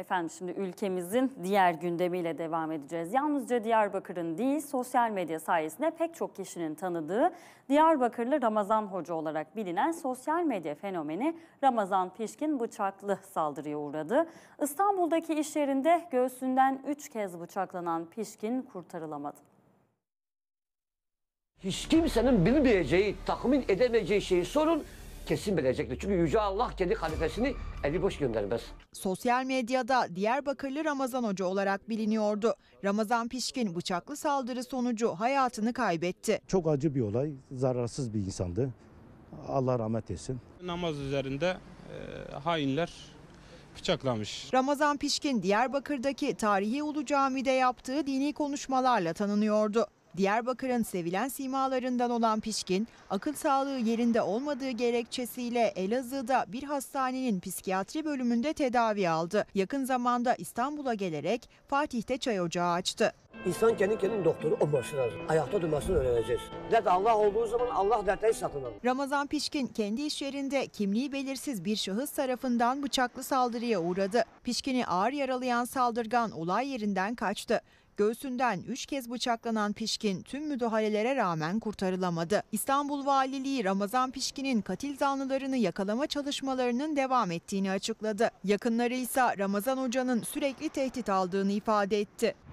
Efendim şimdi ülkemizin diğer gündemiyle devam edeceğiz. Yalnızca Diyarbakır'ın değil sosyal medya sayesinde pek çok kişinin tanıdığı Diyarbakırlı Ramazan Hoca olarak bilinen sosyal medya fenomeni Ramazan Pişkin bıçaklı saldırıya uğradı. İstanbul'daki iş yerinde göğsünden 3 kez bıçaklanan Pişkin kurtarılamadı. Hiç kimsenin bilmeyeceği, tahmin edemeyeceği şeyi sorun kesin bilecektir. Çünkü Yüce Allah kendi halifesini eli boş göndermez. Sosyal medyada Diyarbakırlı Ramazan Hoca olarak biliniyordu. Ramazan Pişkin bıçaklı saldırı sonucu hayatını kaybetti. Çok acı bir olay, zararsız bir insandı. Allah rahmet etsin. Namaz üzerinde e, hainler bıçaklamış. Ramazan Pişkin Diyarbakır'daki Tarihi Ulu Cami'de yaptığı dini konuşmalarla tanınıyordu. Diyarbakır'ın sevilen simalarından olan Pişkin, akıl sağlığı yerinde olmadığı gerekçesiyle Elazığ'da bir hastanenin psikiyatri bölümünde tedavi aldı. Yakın zamanda İstanbul'a gelerek Fatih'te çay ocağı açtı. İnsan kendi kendini doktoru olması lazım. Ayakta durmasını öğreneceğiz. Dert Allah olduğu zaman Allah dertleri satın alır. Ramazan Pişkin kendi iş yerinde kimliği belirsiz bir şahıs tarafından bıçaklı saldırıya uğradı. Pişkin'i ağır yaralayan saldırgan olay yerinden kaçtı. Göğsünden 3 kez bıçaklanan Pişkin tüm müdahalelere rağmen kurtarılamadı. İstanbul Valiliği Ramazan Pişkin'in katil zanlılarını yakalama çalışmalarının devam ettiğini açıkladı. Yakınları ise Ramazan Hoca'nın sürekli tehdit aldığını ifade etti.